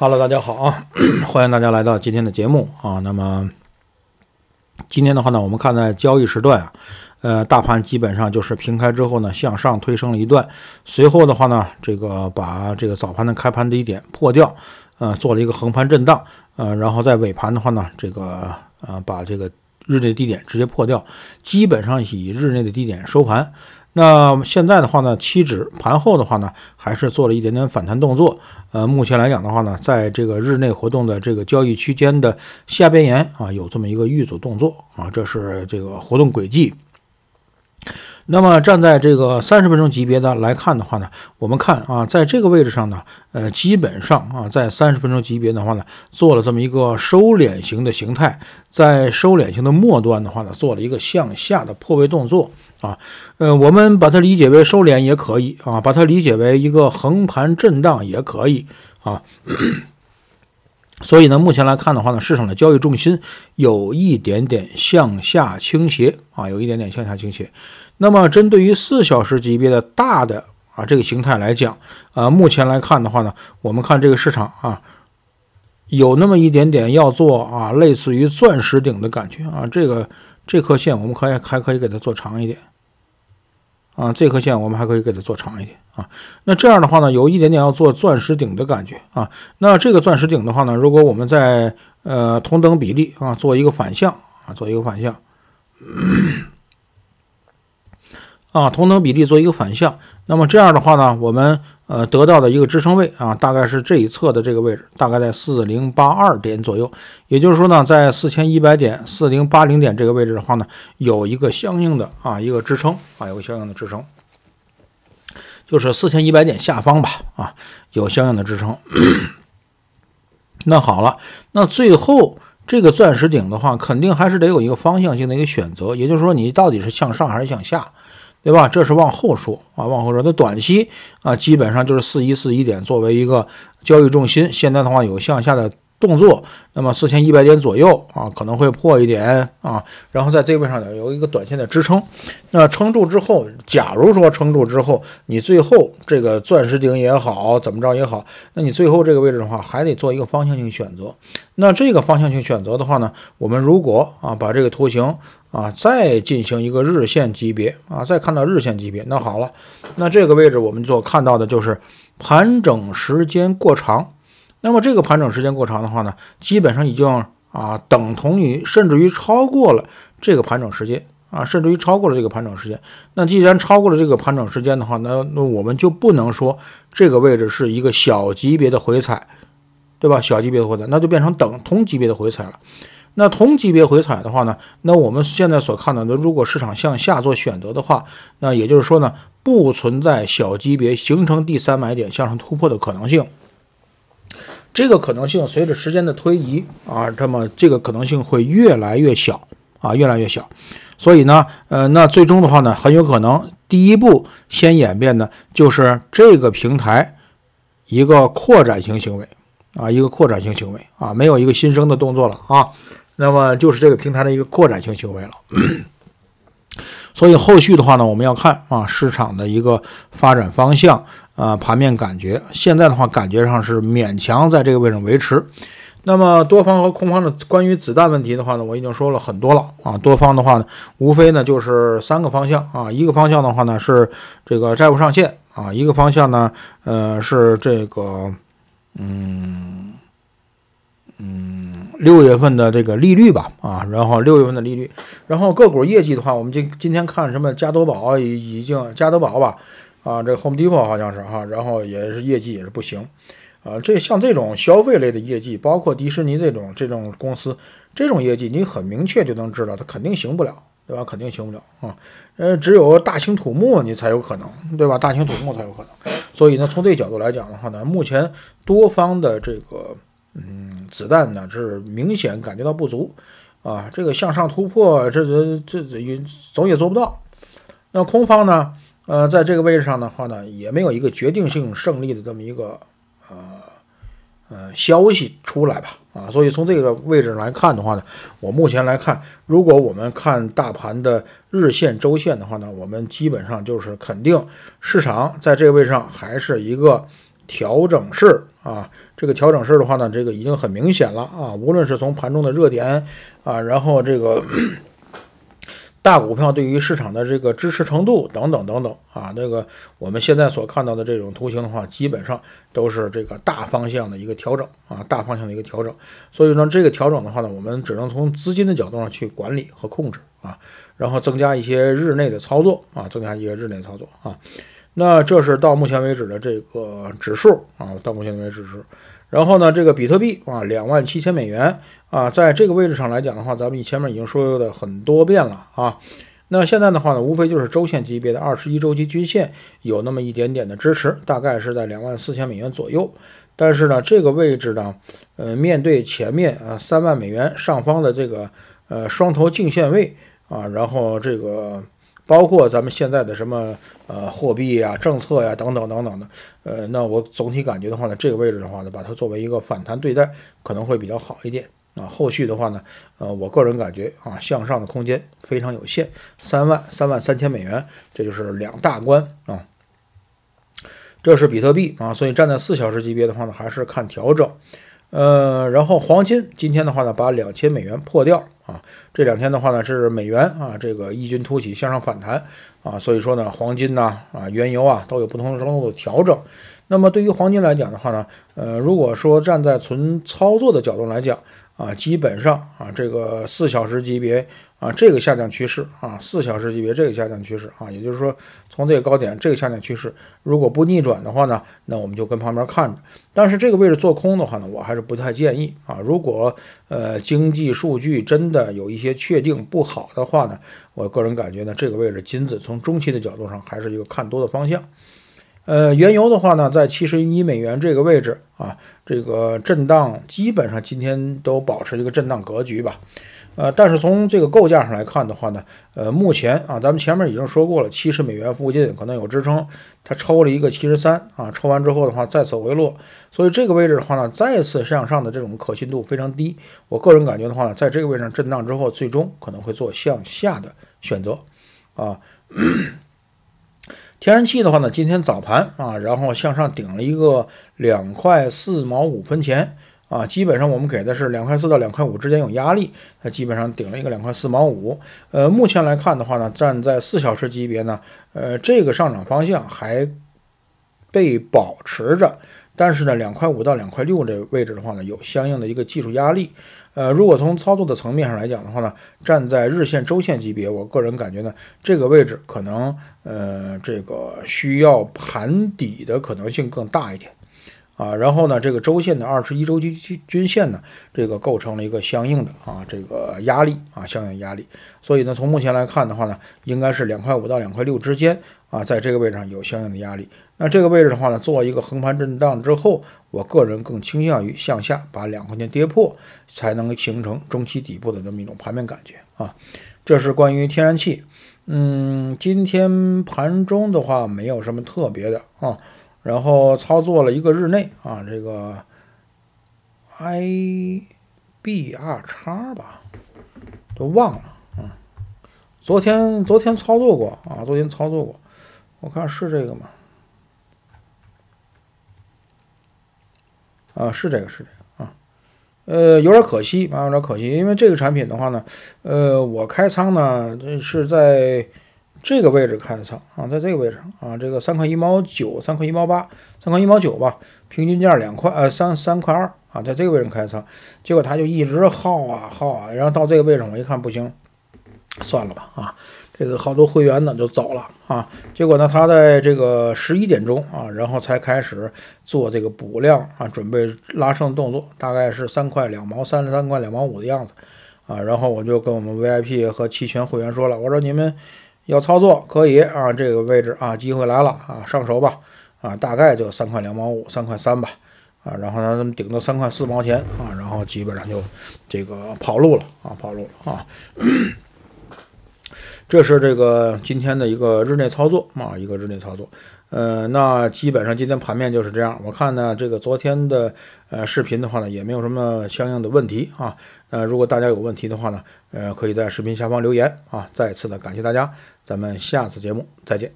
Hello，大家好啊！欢迎大家来到今天的节目啊。那么今天的话呢，我们看在交易时段啊，呃，大盘基本上就是平开之后呢，向上推升了一段，随后的话呢，这个把这个早盘的开盘低点破掉，呃，做了一个横盘震荡，呃，然后在尾盘的话呢，这个呃把这个日内的低点直接破掉，基本上以日内的低点收盘。那现在的话呢，期指盘后的话呢，还是做了一点点反弹动作。呃，目前来讲的话呢，在这个日内活动的这个交易区间的下边沿啊，有这么一个遇阻动作啊，这是这个活动轨迹。那么站在这个三十分钟级别的来看的话呢，我们看啊，在这个位置上呢，呃，基本上啊，在三十分钟级别的话呢，做了这么一个收敛型的形态，在收敛型的末端的话呢，做了一个向下的破位动作啊，呃，我们把它理解为收敛也可以啊，把它理解为一个横盘震荡也可以啊。所以呢，目前来看的话呢，市场的交易重心有一点点向下倾斜啊，有一点点向下倾斜。那么，针对于四小时级别的大的啊这个形态来讲，啊，目前来看的话呢，我们看这个市场啊，有那么一点点要做啊，类似于钻石顶的感觉啊。这个这颗线我们可以还可以给它做长一点，啊，这颗线我们还可以给它做长一点啊。那这样的话呢，有一点点要做钻石顶的感觉啊。那这个钻石顶的话呢，如果我们在呃同等比例啊做一个反向啊，做一个反向。啊，同等比例做一个反向，那么这样的话呢，我们呃得到的一个支撑位啊，大概是这一侧的这个位置，大概在四零八二点左右。也就是说呢，在四千一百点、四零八零点这个位置的话呢，有一个相应的啊一个支撑啊，有个相应的支撑，就是四千一百点下方吧啊，有相应的支撑。那好了，那最后这个钻石顶的话，肯定还是得有一个方向性的一个选择，也就是说你到底是向上还是向下。对吧？这是往后说啊，往后说。那短期啊，基本上就是四一四一点作为一个交易重心。现在的话有向下的。动作，那么四千一百点左右啊，可能会破一点啊，然后在这个位置上呢，有一个短线的支撑。那撑住之后，假如说撑住之后，你最后这个钻石顶也好，怎么着也好，那你最后这个位置的话，还得做一个方向性选择。那这个方向性选择的话呢，我们如果啊把这个图形啊再进行一个日线级别啊，再看到日线级别，那好了，那这个位置我们所看到的就是盘整时间过长。那么这个盘整时间过长的话呢，基本上已经啊等同于甚至于超过了这个盘整时间啊，甚至于超过了这个盘整时间。那既然超过了这个盘整时间的话，那那我们就不能说这个位置是一个小级别的回踩，对吧？小级别的回踩，那就变成等同级别的回踩了。那同级别回踩的话呢，那我们现在所看到，的，如果市场向下做选择的话，那也就是说呢，不存在小级别形成第三买点向上突破的可能性。这个可能性随着时间的推移啊，那么这个可能性会越来越小啊，越来越小。所以呢，呃，那最终的话呢，很有可能第一步先演变的，就是这个平台一个扩展型行为啊，一个扩展型行为啊，没有一个新生的动作了啊，那么就是这个平台的一个扩展型行为了。所以后续的话呢，我们要看啊市场的一个发展方向，啊盘面感觉现在的话感觉上是勉强在这个位置维持。那么多方和空方的关于子弹问题的话呢，我已经说了很多了啊。多方的话呢，无非呢就是三个方向啊，一个方向的话呢是这个债务上限啊，一个方向呢呃是这个嗯。六月份的这个利率吧，啊，然后六月份的利率，然后个股业绩的话，我们今今天看什么加多宝已已经加多宝吧，啊，这 Home Depot 好像是哈，然后也是业绩也是不行，啊，这像这种消费类的业绩，包括迪士尼这种这种公司这种业绩，你很明确就能知道它肯定行不了，对吧？肯定行不了啊，呃，只有大兴土木你才有可能，对吧？大兴土木才有可能，所以呢，从这个角度来讲的话呢，目前多方的这个。嗯，子弹呢是明显感觉到不足啊，这个向上突破，这这这也走也做不到。那空方呢，呃，在这个位置上的话呢，也没有一个决定性胜利的这么一个呃呃消息出来吧？啊，所以从这个位置来看的话呢，我目前来看，如果我们看大盘的日线、周线的话呢，我们基本上就是肯定市场在这个位置上还是一个。调整式啊，这个调整式的话呢，这个已经很明显了啊。无论是从盘中的热点啊，然后这个 大股票对于市场的这个支持程度等等等等啊，那个我们现在所看到的这种图形的话，基本上都是这个大方向的一个调整啊，大方向的一个调整。所以说这个调整的话呢，我们只能从资金的角度上去管理和控制啊，然后增加一些日内的操作啊，增加一些日内操作啊。那这是到目前为止的这个指数啊，到目前为止指数。然后呢，这个比特币啊，两万七千美元啊，在这个位置上来讲的话，咱们以前面已经说的很多遍了啊。那现在的话呢，无非就是周线级别的二十一周期均线有那么一点点的支持，大概是在两万四千美元左右。但是呢，这个位置呢，呃，面对前面啊三万美元上方的这个呃双头颈线位啊，然后这个。包括咱们现在的什么呃货币啊、政策呀等等等等的，呃，那我总体感觉的话呢，这个位置的话呢，把它作为一个反弹对待，可能会比较好一点啊。后续的话呢，呃，我个人感觉啊，向上的空间非常有限，三万、三万三千美元，这就是两大关啊。这是比特币啊，所以站在四小时级别的话呢，还是看调整。呃，然后黄金今天的话呢，把两千美元破掉啊。这两天的话呢，是美元啊这个异军突起，向上反弹啊，所以说呢，黄金呐啊，原油啊都有不同程度的调整。那么对于黄金来讲的话呢，呃，如果说站在纯操作的角度来讲。啊，基本上啊，这个四小时级别啊，这个下降趋势啊，四小时级别这个下降趋势啊，也就是说，从这个高点这个下降趋势，如果不逆转的话呢，那我们就跟旁边看着。但是这个位置做空的话呢，我还是不太建议啊。如果呃经济数据真的有一些确定不好的话呢，我个人感觉呢，这个位置金子从中期的角度上还是一个看多的方向。呃，原油的话呢，在七十一美元这个位置。啊，这个震荡基本上今天都保持一个震荡格局吧，呃，但是从这个构架上来看的话呢，呃，目前啊，咱们前面已经说过了，七十美元附近可能有支撑，它抽了一个七十三，啊，抽完之后的话再次回落，所以这个位置的话呢，再次向上的这种可信度非常低，我个人感觉的话，在这个位置上震荡之后，最终可能会做向下的选择，啊。天然气的话呢，今天早盘啊，然后向上顶了一个两块四毛五分钱啊，基本上我们给的是两块四到两块五之间有压力，它基本上顶了一个两块四毛五。呃，目前来看的话呢，站在四小时级别呢，呃，这个上涨方向还被保持着。但是呢，两块五到两块六这位置的话呢，有相应的一个技术压力。呃，如果从操作的层面上来讲的话呢，站在日线、周线级别，我个人感觉呢，这个位置可能呃这个需要盘底的可能性更大一点。啊，然后呢，这个周线的二十一周期均均线呢，这个构成了一个相应的啊，这个压力啊，相应压力。所以呢，从目前来看的话呢，应该是两块五到两块六之间啊，在这个位置上有相应的压力。那这个位置的话呢，做一个横盘震荡之后，我个人更倾向于向下，把两块钱跌破，才能形成中期底部的那么一种盘面感觉啊。这是关于天然气，嗯，今天盘中的话没有什么特别的啊。然后操作了一个日内啊，这个 I B R 叉吧，都忘了啊。昨天昨天操作过啊，昨天操作过，我看是这个吗？啊，是这个，是这个啊。呃，有点可惜，啊，有点可惜，因为这个产品的话呢，呃，我开仓呢是在。这个位置开仓啊，在这个位置啊，这个三块一毛九，三块一毛八，三块一毛九吧，平均价两块呃三三块二啊，在这个位置开仓，结果他就一直耗啊耗啊，然后到这个位置我一看不行，算了吧啊，这个好多会员呢就走了啊，结果呢他在这个十一点钟啊，然后才开始做这个补量啊，准备拉升动作，大概是三块两毛三十三块两毛五的样子啊，然后我就跟我们 VIP 和期权会员说了，我说你们。要操作可以啊，这个位置啊，机会来了啊，上手吧啊，大概就三块两毛五、三块三吧啊，然后呢，咱们顶到三块四毛钱啊，然后基本上就这个跑路了啊，跑路了啊。这是这个今天的一个日内操作啊，一个日内操作，呃，那基本上今天盘面就是这样。我看呢，这个昨天的呃视频的话呢，也没有什么相应的问题啊。呃，如果大家有问题的话呢，呃，可以在视频下方留言啊。再次的感谢大家，咱们下次节目再见。